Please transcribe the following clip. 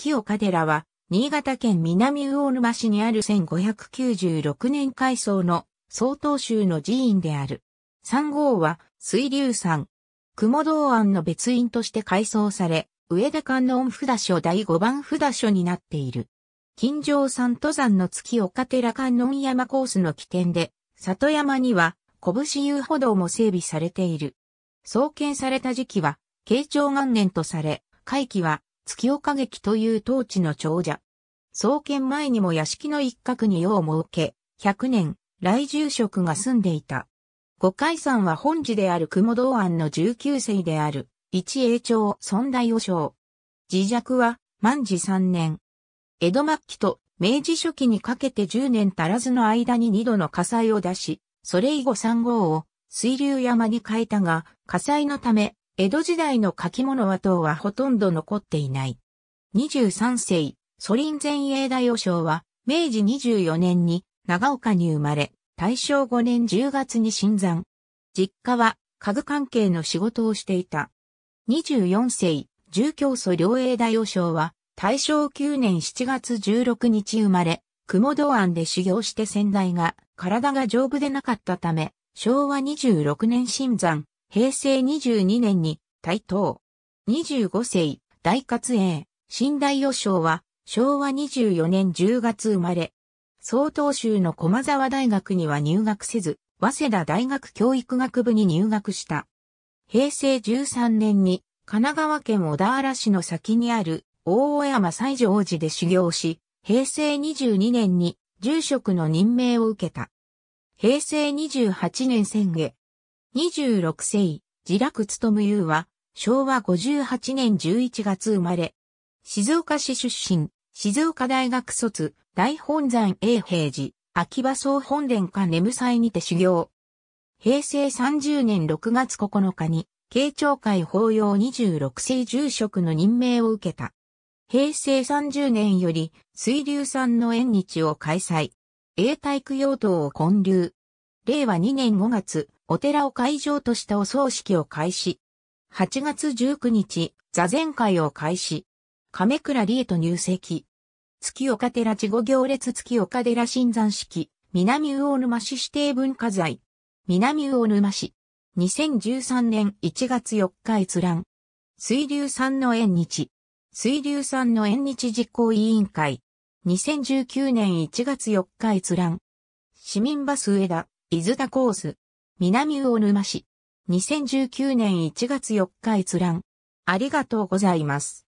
月岡寺は、新潟県南魚沼市にある1596年改装の総統州の寺院である。3号は水流山。雲道庵の別院として改装され、上田観音札所第5番札所になっている。金城山登山の月岡寺観音山コースの起点で、里山には拳遊歩道も整備されている。創建された時期は、慶長元年とされ、会期は月岡劇という当地の長者。創建前にも屋敷の一角に用を設け、100年、来住職が住んでいた。五海山は本寺である雲道庵の19世である、一英長尊大和尚。自弱は、万治三年。江戸末期と明治初期にかけて10年足らずの間に二度の火災を出し、それ以後三号を水流山に変えたが、火災のため江戸時代の書き物は等はほとんど残っていない。23世、ソリン前衛大和尚は、明治24年に長岡に生まれ、大正5年10月に新山。実家は家具関係の仕事をしていた。24世、住教祖両英大和尚は、大正9年7月16日生まれ、雲道庵で修行して先代が、体が丈夫でなかったため、昭和26年新山、平成22年に台東。25世、大活営。新大予賞は、昭和24年10月生まれ。総統州の駒沢大学には入学せず、早稲田大学教育学部に入学した。平成13年に、神奈川県小田原市の先にある、大尾山西条寺で修行し、平成22年に、住職の任命を受けた。平成28年先月、26世、自楽ゆ優は、昭和58年11月生まれ。静岡市出身、静岡大学卒、大本山永平寺、秋葉総本殿下眠祭にて修行。平成30年6月9日に、慶長会法要26世住職の任命を受けた。平成30年より、水流産の縁日を開催。永代供養塔を建立。令和2年5月、お寺を会場としたお葬式を開始。8月19日、座禅会を開始。亀倉里恵と入籍。月岡寺地後行列月岡寺新山式、南魚沼市指定文化財。南魚沼市。2013年1月4日閲覧。水流山の縁日。水流山の縁日実行委員会。2019年1月4日閲覧。市民バス上田。伊豆田コース、南魚沼市、2019年1月4日閲覧。ありがとうございます。